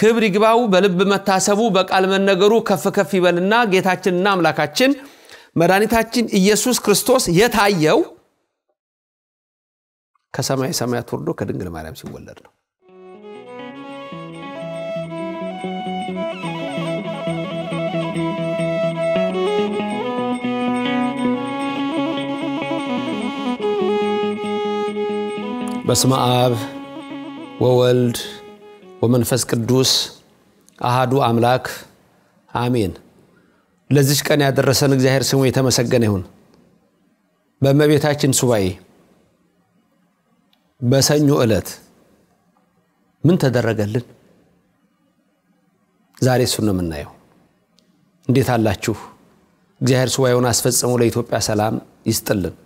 ክብር ይግባው በልብ መታሰቡ በቃል መነገሩ ከፍ ከፍ ይበልና ጌታችንና አምላካችን መድኃኒታችን ኢየሱስ ክርስቶስ የታየው ከሰማይ ሰማያት ወርዶ ከድንግል ማርያም ሲወለድ ነው። በስመ አብ ወወልድ ወመንፈስ ቅዱስ አሃዱ አምላክ አሜን። ለዚች ቀን ያደረሰን እግዚአብሔር ስሙ የተመሰገነ ይሁን። በመቤታችን ሱባኤ በሰኞ ዕለት ምን ተደረገልን? ዛሬ እሱን ነው የምናየው። እንዴት አላችሁ? እግዚአብሔር ሱባኤውን አስፈጽሞ ለኢትዮጵያ ሰላም ይስጥልን፣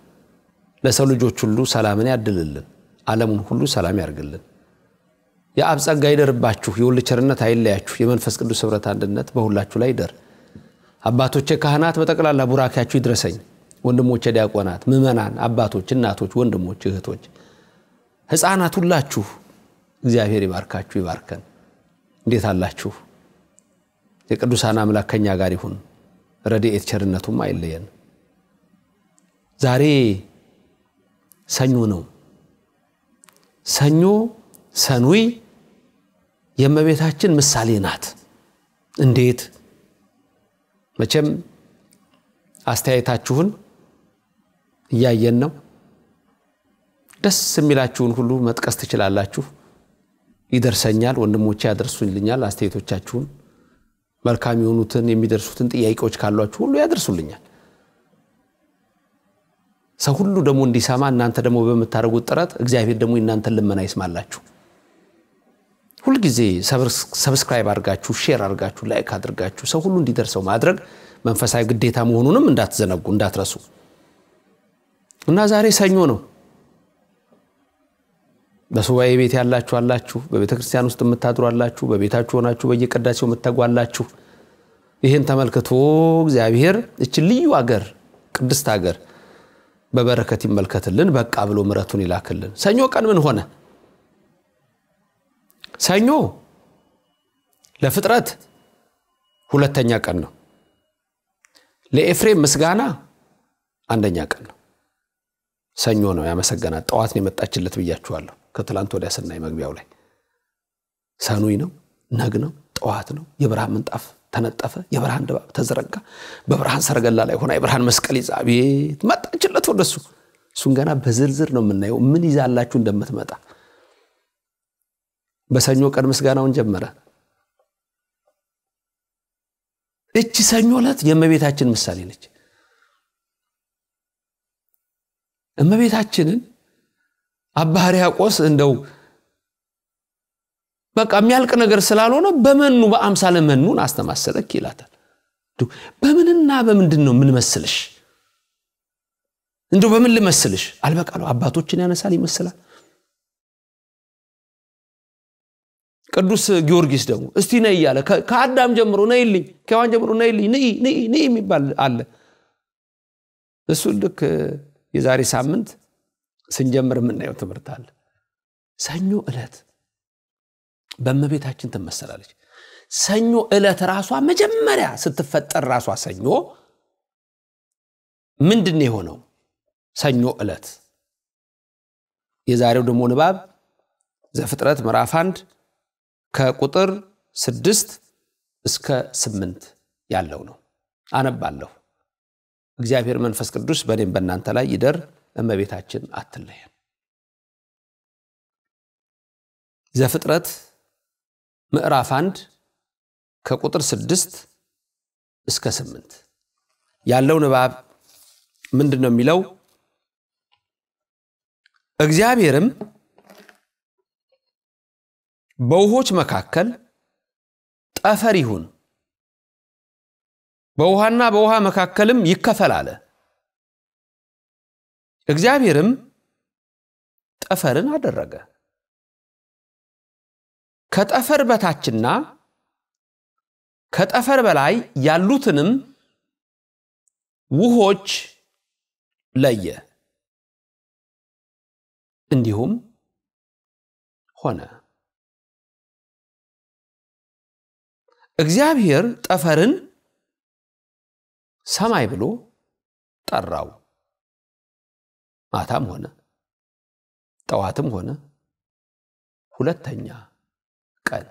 ለሰው ልጆች ሁሉ ሰላምን ያድልልን፣ ዓለሙን ሁሉ ሰላም ያርግልን። የአብ ጸጋ ይደርባችሁ፣ የወልድ ቸርነት አይለያችሁ፣ የመንፈስ ቅዱስ ኅብረት አንድነት በሁላችሁ ላይ ይደር። አባቶቼ ካህናት በጠቅላላ ቡራኪያችሁ ይድረሰኝ። ወንድሞቼ ዲያቆናት፣ ምዕመናን፣ አባቶች፣ እናቶች፣ ወንድሞች፣ እህቶች፣ ሕፃናት ሁላችሁ እግዚአብሔር ይባርካችሁ፣ ይባርከን። እንዴት አላችሁ? የቅዱሳን አምላክ ከኛ ጋር ይሁን፣ ረድኤት ቸርነቱም አይለየን። ዛሬ ሰኞ ነው። ሰኞ ሰኑይ የእመቤታችን ምሳሌ ናት። እንዴት? መቼም አስተያየታችሁን እያየን ነው። ደስ የሚላችሁን ሁሉ መጥቀስ ትችላላችሁ። ይደርሰኛል፣ ወንድሞቼ ያደርሱልኛል። አስተያየቶቻችሁን መልካም የሆኑትን የሚደርሱትን ጥያቄዎች ካሏችሁ ሁሉ ያደርሱልኛል። ሰው ሁሉ ደግሞ እንዲሰማ እናንተ ደግሞ በምታደርጉት ጥረት እግዚአብሔር ደግሞ እናንተን ልመና ይስማላችሁ። ሁልጊዜ ሰብስክራይብ አድርጋችሁ ሼር አድርጋችሁ ላይክ አድርጋችሁ ሰው ሁሉ እንዲደርሰው ማድረግ መንፈሳዊ ግዴታ መሆኑንም እንዳትዘነጉ እንዳትረሱ እና ዛሬ ሰኞ ነው። በሱባኤ ቤት ያላችሁ አላችሁ፣ በቤተ ክርስቲያን ውስጥ የምታድሩ አላችሁ፣ በቤታችሁ ሆናችሁ በየቅዳሴው የምተጓላችሁ ይህን ተመልክቶ እግዚአብሔር እች ልዩ አገር ቅድስት አገር በበረከት ይመልከትልን፣ በቃ ብሎ ምረቱን ይላክልን። ሰኞ ቀን ምን ሆነ? ሰኞ ለፍጥረት ሁለተኛ ቀን ነው። ለኤፍሬም ምስጋና አንደኛ ቀን ነው። ሰኞ ነው ያመሰገናት። ጠዋት የመጣችለት ብያችኋለሁ። ከትላንት ወዲያ ስናይ መግቢያው ላይ ሰኑይ ነው፣ ነግ ነው፣ ጠዋት ነው። የብርሃን ምንጣፍ ተነጠፈ፣ የብርሃን ድባብ ተዘረጋ። በብርሃን ሰረገላ ላይ ሆና የብርሃን መስቀል ይዛ ቤት መጣችለት ወደሱ። እሱን ገና በዝርዝር ነው የምናየው ምን ይዛላችሁ እንደምትመጣ በሰኞ ቀን ምስጋናውን ጀመረ። እቺ ሰኞ ዕለት የእመቤታችን ምሳሌ ነች። እመቤታችንን አባ ሕርያቆስ እንደው በቃ የሚያልቅ ነገር ስላልሆነ በመኑ በአምሳለ መኑን አስተማሰለክ ይላታል። በምንና በምንድን ነው የምንመስልሽ? እንዲሁ በምን ልመስልሽ? አልበቃሉ አባቶችን ያነሳል ይመስላል ቅዱስ ጊዮርጊስ ደግሞ እስቲ ነይ እያለ ከአዳም ጀምሮ ነይልኝ፣ ከዋን ጀምሮ ነይልኝ፣ ንይ ንይ ንይ የሚባል አለ። እሱ ልክ የዛሬ ሳምንት ስንጀምር የምናየው ትምህርት አለ። ሰኞ ዕለት በእመቤታችን ትመሰላለች። ሰኞ ዕለት ራሷ መጀመሪያ ስትፈጠር ራሷ ሰኞ ምንድን የሆነው? ሰኞ ዕለት የዛሬው ደግሞ ንባብ ዘፍጥረት ምዕራፍ አንድ ከቁጥር ስድስት እስከ ስምንት ያለው ነው። አነባለሁ። እግዚአብሔር መንፈስ ቅዱስ በእኔም በእናንተ ላይ ይደር፣ እመቤታችን አትለየን። ዘፍጥረት ምዕራፍ አንድ ከቁጥር ስድስት እስከ ስምንት ያለው ንባብ ምንድን ነው የሚለው? እግዚአብሔርም በውሆች መካከል ጠፈር ይሁን። በውሃና በውሃ መካከልም ይከፈል አለ። እግዚአብሔርም ጠፈርን አደረገ። ከጠፈር በታችና ከጠፈር በላይ ያሉትንም ውሆች ለየ። እንዲሁም ሆነ። እግዚአብሔር ጠፈርን ሰማይ ብሎ ጠራው። ማታም ሆነ ጠዋትም ሆነ ሁለተኛ ቀን።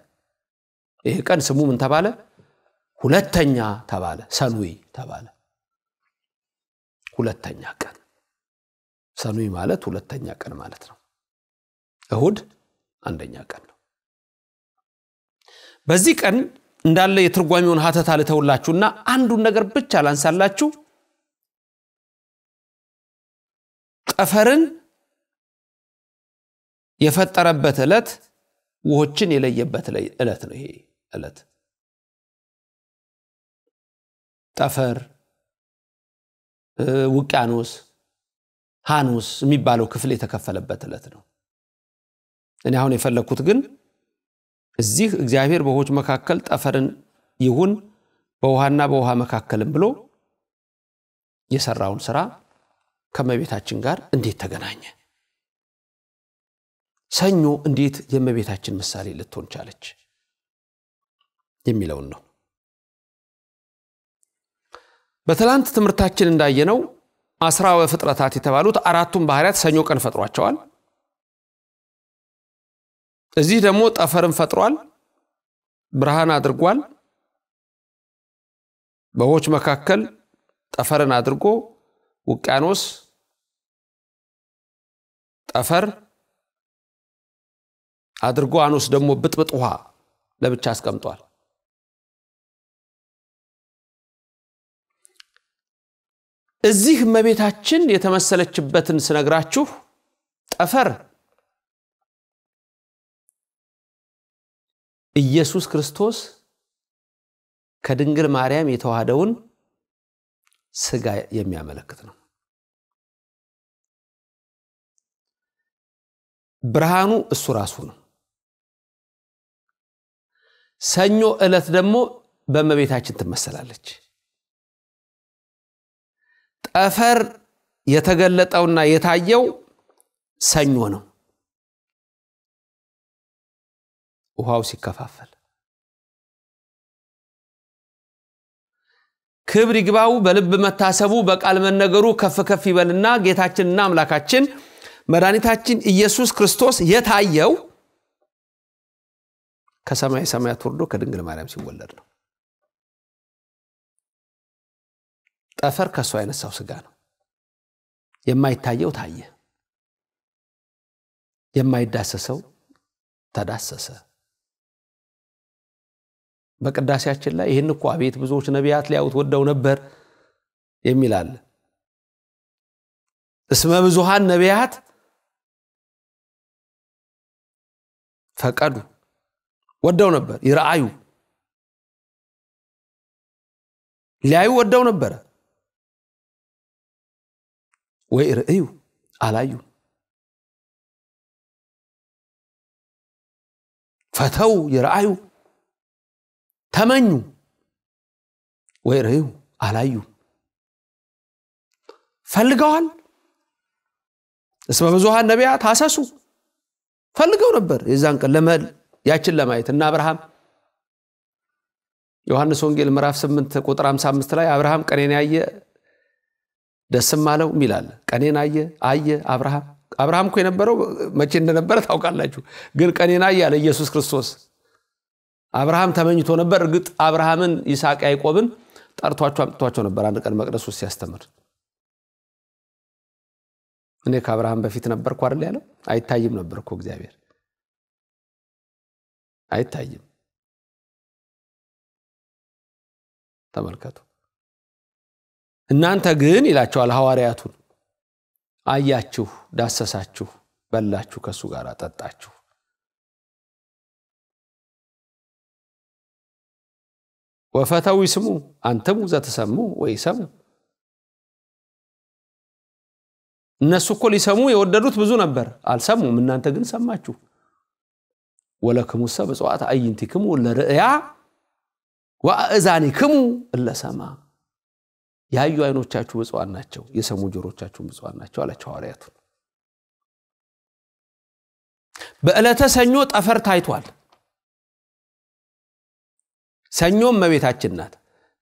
ይሄ ቀን ስሙ ምን ተባለ? ሁለተኛ ተባለ። ሰኑይ ተባለ። ሁለተኛ ቀን። ሰኑይ ማለት ሁለተኛ ቀን ማለት ነው። እሁድ አንደኛ ቀን ነው። በዚህ ቀን እንዳለ የትርጓሜውን ሀተታ ልተውላችሁና አንዱን ነገር ብቻ ላንሳላችሁ። ጠፈርን የፈጠረበት ዕለት ውሆችን የለየበት ዕለት ነው። ይሄ ዕለት ጠፈር፣ ውቅያኖስ፣ ሀኖስ የሚባለው ክፍል የተከፈለበት ዕለት ነው። እኔ አሁን የፈለግኩት ግን እዚህ እግዚአብሔር በውሆች መካከል ጠፈርን ይሁን በውሃና በውሃ መካከልም ብሎ የሰራውን ስራ ከመቤታችን ጋር እንዴት ተገናኘ? ሰኞ እንዴት የእመቤታችን ምሳሌ ልትሆን ቻለች የሚለውን ነው። በትላንት ትምህርታችን እንዳየነው አስራ ፍጥረታት የተባሉት አራቱም ባህርያት ሰኞ ቀን ፈጥሯቸዋል። እዚህ ደግሞ ጠፈርን ፈጥሯል፣ ብርሃን አድርጓል። በውሆች መካከል ጠፈርን አድርጎ ውቅያኖስ፣ ጠፈር አድርጎ አኖስ ደግሞ ብጥብጥ ውሃ ለብቻ አስቀምጧል። እዚህ እመቤታችን የተመሰለችበትን ስነግራችሁ ጠፈር ኢየሱስ ክርስቶስ ከድንግል ማርያም የተዋህደውን ስጋ የሚያመለክት ነው። ብርሃኑ እሱ ራሱ ነው። ሰኞ ዕለት ደግሞ በእመቤታችን ትመሰላለች። ጠፈር የተገለጠውና የታየው ሰኞ ነው። ውሃው ሲከፋፈል ክብር ይግባው በልብ መታሰቡ በቃል መነገሩ ከፍ ከፍ ይበልና ጌታችንና አምላካችን መድኃኒታችን ኢየሱስ ክርስቶስ የታየው ከሰማይ ሰማያት ወርዶ ከድንግል ማርያም ሲወለድ ነው ጠፈር ከእሱ አይነሳው ስጋ ነው የማይታየው ታየ የማይዳሰሰው ተዳሰሰ በቅዳሴያችን ላይ ይህን እኮ አቤት ብዙዎች ነቢያት ሊያዩት ወደው ነበር የሚላል እስመ ብዙሃን ነቢያት ፈቀዱ ወደው ነበር፣ ይረአዩ ሊያዩ ወደው ነበረ ወይ ርእዩ አላዩ ፈተው ይረአዩ ተመኙ ወይ ርዩ አላዩ ፈልገዋል እስመ ብዙሃን ነቢያት አሰሱ ፈልገው ነበር የዛን ቀን ለመል ያችን ለማየት እና አብርሃም ዮሐንስ ወንጌል ምዕራፍ 8 ቁጥር 55 ላይ አብርሃም ቀኔን ያየ ደስም አለው ሚላል ቀኔን አየ አየ አብርሃም አብርሃም እኮ የነበረው መቼ እንደነበረ ታውቃላችሁ ግን ቀኔን አየ አለ ኢየሱስ ክርስቶስ አብርሃም ተመኝቶ ነበር። እርግጥ አብርሃምን ይስቅ ያይቆብን ጠርቷቸው አምጥቷቸው ነበር አንድ ቀን መቅደስ ውስጥ ሲያስተምር እኔ ከአብርሃም በፊት ነበርኩ አይደል ያለው። አይታይም ነበር እኮ እግዚአብሔር አይታይም። ተመልከቱ። እናንተ ግን ይላቸዋል ሐዋርያቱን፣ አያችሁ፣ ዳሰሳችሁ፣ በላችሁ፣ ከእሱ ጋር ጠጣችሁ ወፈታዊ ስሙ አንተሙ ዘተሰሙ ሰሙ እነሱ እኮ ሊሰሙ የወደዱት ብዙ ነበር፣ አልሰሙም። እናንተ ግን ሰማችሁ። ወለክሙሰ በጽዋት አዕይንቲክሙ ለርእያ ክሙ እለሰማ ያዩ አይኖቻችሁ ብፁዓን ናቸው፣ የሰሙ ጆሮቻችሁን ብፁዓን ናቸው አላቸው ሐዋርያቱን። በዕለተ ሰኞ ጠፈር ታይቷል። ሰኞም እመቤታችን ናት።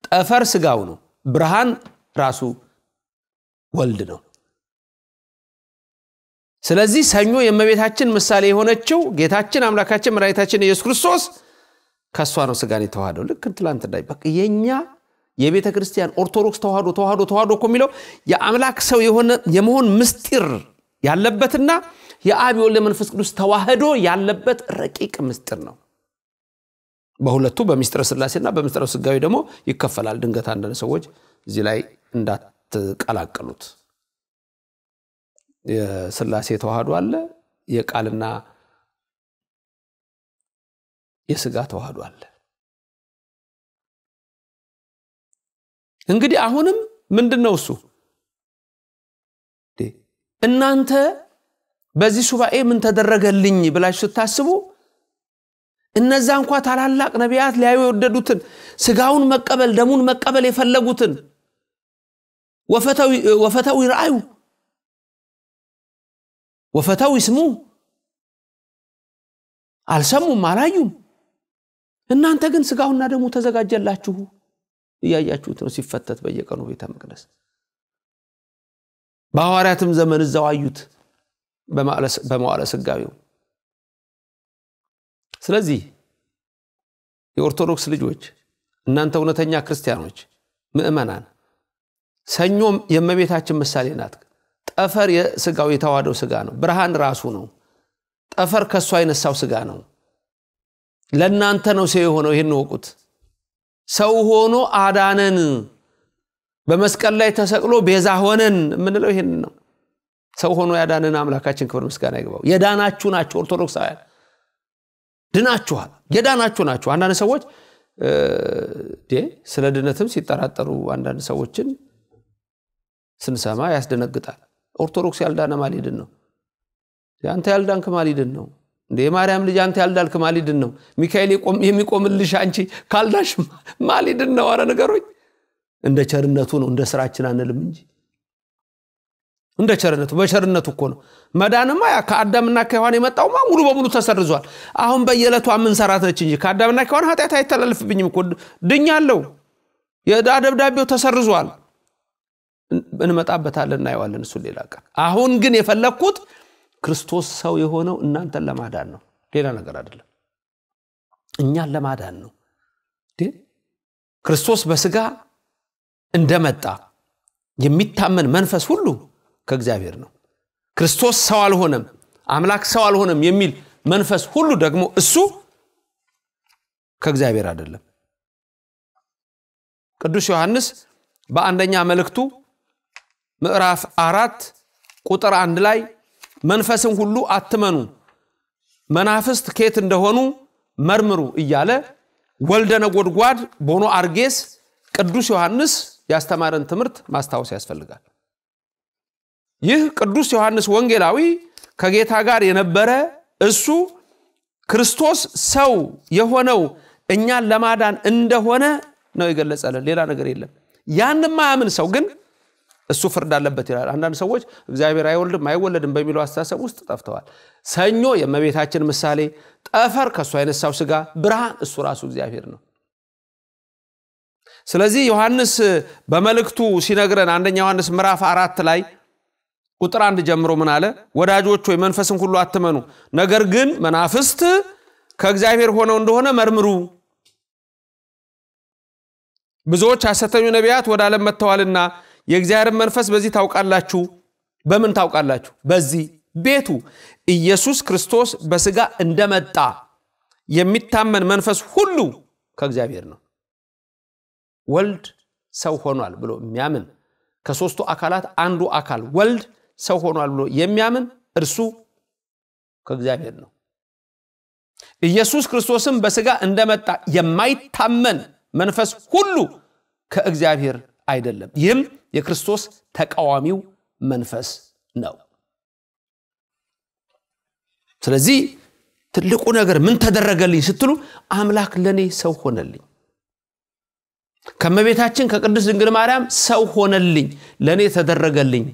ጠፈር ስጋው ነው። ብርሃን ራሱ ወልድ ነው። ስለዚህ ሰኞ የእመቤታችን ምሳሌ የሆነችው ጌታችን አምላካችን መድኃኒታችን ኢየሱስ ክርስቶስ ከእሷ ነው ስጋን የተዋህደው። ልክ ትላንት እንዳይ በ የእኛ የቤተ ክርስቲያን ኦርቶዶክስ ተዋህዶ ተዋህዶ ተዋህዶ እኮ የሚለው የአምላክ ሰው የሆነ የመሆን ምስጢር ያለበትና የአብ የወልድ መንፈስ ቅዱስ ተዋህዶ ያለበት ረቂቅ ምስጢር ነው። በሁለቱ በሚስጥረ እና በሚስጥረ ስጋዊ ደግሞ ይከፈላል። ድንገት አንዳንድ ሰዎች እዚህ ላይ እንዳትቀላቀሉት የስላሴ ተዋህዶ አለ፣ የቃልና የስጋ ተዋህዶ አለ። እንግዲህ አሁንም ምንድን ነው እሱ እናንተ በዚህ ሱባኤ ምን ተደረገልኝ ብላችሁ ስታስቡ እነዛ እንኳ ታላላቅ ነቢያት ሊያዩ የወደዱትን ስጋውን መቀበል ደሙን መቀበል የፈለጉትን ወፈተው ይርአዩ ወፈተው ይስሙ አልሰሙም አላዩም እናንተ ግን ስጋውና ደሙ ተዘጋጀላችሁ እያያችሁት ነው ሲፈተት በየቀኑ ቤተ መቅደስ በሐዋርያትም ዘመን እዛው አዩት በመዋዕለ ስለዚህ የኦርቶዶክስ ልጆች እናንተ እውነተኛ ክርስቲያኖች ምእመናን፣ ሰኞም የእመቤታችን ምሳሌ ናት። ጠፈር የስጋው የተዋደው ስጋ ነው። ብርሃን ራሱ ነው። ጠፈር ከእሷ የነሳው ስጋ ነው። ለእናንተ ነው ሰው የሆነው። ይህን ወቁት። ሰው ሆኖ አዳነን፣ በመስቀል ላይ ተሰቅሎ ቤዛ ሆነን የምንለው ይህን ነው። ሰው ሆኖ ያዳንን አምላካችን ክብር ምስጋና ይግባው። የዳናችሁ ናቸው ኦርቶዶክሳውያን። ድናችኋል፣ የዳናችሁ ናችሁ። አንዳንድ ሰዎች ስለ ድነትም ሲጠራጠሩ አንዳንድ ሰዎችን ስንሰማ ያስደነግጣል። ኦርቶዶክስ ያልዳነ ማሊድን ነው። አንተ ያልዳንክ ክማሊድን ነው እንደ የማርያም ልጅ አንተ ያልዳል ክማሊድን ነው። ሚካኤል የሚቆምልሽ አንቺ ካልዳሽ ማሊድን ነው። አረ ነገሮች እንደ ቸርነቱ ነው፣ እንደ ስራችን አንልም እንጂ እንደ ቸርነቱ በቸርነቱ እኮ ነው። መዳንማ ያ ከአዳምና ከሔዋን የመጣውማ ሙሉ በሙሉ ተሰርዟል። አሁን በየዕለቷ የምንሰራት ነች እንጂ ከአዳምና ከሔዋን ኃጢአት አይተላለፍብኝም እኮ ድኛለሁ። የዕዳ ደብዳቤው ተሰርዟል። እንመጣበታለን፣ እናየዋለን። እሱን ሌላ ቀን። አሁን ግን የፈለግኩት ክርስቶስ ሰው የሆነው እናንተን ለማዳን ነው፣ ሌላ ነገር አይደለም። እኛን ለማዳን ነው። ክርስቶስ በስጋ እንደመጣ የሚታመን መንፈስ ሁሉ ከእግዚአብሔር ነው ክርስቶስ ሰው አልሆነም አምላክ ሰው አልሆነም የሚል መንፈስ ሁሉ ደግሞ እሱ ከእግዚአብሔር አይደለም ቅዱስ ዮሐንስ በአንደኛ መልእክቱ ምዕራፍ አራት ቁጥር አንድ ላይ መንፈስን ሁሉ አትመኑ መናፍስት ኬት እንደሆኑ መርምሩ እያለ ወልደ ነጎድጓድ ቦኖ አርጌስ ቅዱስ ዮሐንስ ያስተማረን ትምህርት ማስታወስ ያስፈልጋል ይህ ቅዱስ ዮሐንስ ወንጌላዊ ከጌታ ጋር የነበረ እሱ ክርስቶስ ሰው የሆነው እኛን ለማዳን እንደሆነ ነው የገለጸልን። ሌላ ነገር የለም። ያን ማያምን ሰው ግን እሱ ፍርድ አለበት ይላል። አንዳንድ ሰዎች እግዚአብሔር አይወልድም አይወለድም በሚለው አስተሳሰብ ውስጥ ጠፍተዋል። ሰኞ የእመቤታችን ምሳሌ፣ ጠፈር ከእሱ አይነሳው ስጋ፣ ብርሃን እሱ ራሱ እግዚአብሔር ነው። ስለዚህ ዮሐንስ በመልእክቱ ሲነግረን አንደኛ ዮሐንስ ምዕራፍ አራት ላይ ቁጥር አንድ ጀምሮ ምን አለ? ወዳጆች ሆይ መንፈስን ሁሉ አትመኑ፣ ነገር ግን መናፍስት ከእግዚአብሔር ሆነው እንደሆነ መርምሩ። ብዙዎች ሐሰተኞ ነቢያት ወደ ዓለም መጥተዋልና የእግዚአብሔርን መንፈስ በዚህ ታውቃላችሁ። በምን ታውቃላችሁ? በዚህ ቤቱ ኢየሱስ ክርስቶስ በስጋ እንደመጣ የሚታመን መንፈስ ሁሉ ከእግዚአብሔር ነው። ወልድ ሰው ሆኗል ብሎ የሚያምን ከሦስቱ አካላት አንዱ አካል ወልድ ሰው ሆኗል ብሎ የሚያምን እርሱ ከእግዚአብሔር ነው። ኢየሱስ ክርስቶስም በስጋ እንደመጣ የማይታመን መንፈስ ሁሉ ከእግዚአብሔር አይደለም። ይህም የክርስቶስ ተቃዋሚው መንፈስ ነው። ስለዚህ ትልቁ ነገር ምን ተደረገልኝ ስትሉ አምላክ ለእኔ ሰው ሆነልኝ። ከመቤታችን ከቅዱስ ድንግል ማርያም ሰው ሆነልኝ፣ ለእኔ ተደረገልኝ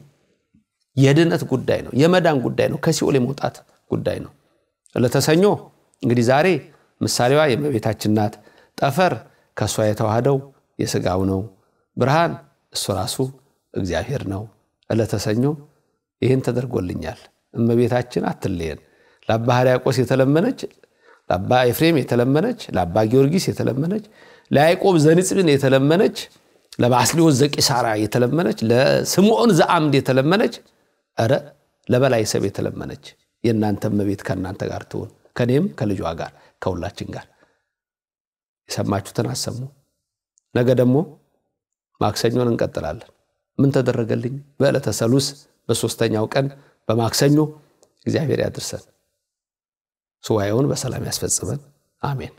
የድነት ጉዳይ ነው። የመዳን ጉዳይ ነው። ከሲኦል የመውጣት ጉዳይ ነው። ለተሰኞ እንግዲህ ዛሬ ምሳሌዋ የእመቤታችን ናት። ጠፈር ከእሷ የተዋህደው የስጋው ነው። ብርሃን እሱ ራሱ እግዚአብሔር ነው። እለተሰኞ ይህን ተደርጎልኛል። እመቤታችን አትለየን። ለአባ ሕርያቆስ የተለመነች፣ ለአባ ኤፍሬም የተለመነች፣ ለአባ ጊዮርጊስ የተለመነች፣ ለያይቆብ ዘንጽብን የተለመነች፣ ለባስልዮስ ዘቂሳራ የተለመነች፣ ለስምዖን ዘአምድ የተለመነች እረ ለበላይ ሰብ የተለመነች የእናንተ መቤት ከእናንተ ጋር ትሁን ከእኔም ከልጇ ጋር ከሁላችን ጋር የሰማችሁትን አሰሙ ነገ ደግሞ ማክሰኞን እንቀጥላለን ምን ተደረገልኝ በዕለተ ሰሉስ በሶስተኛው ቀን በማክሰኞ እግዚአብሔር ያድርሰን ሱባኤውን በሰላም ያስፈጽመን አሜን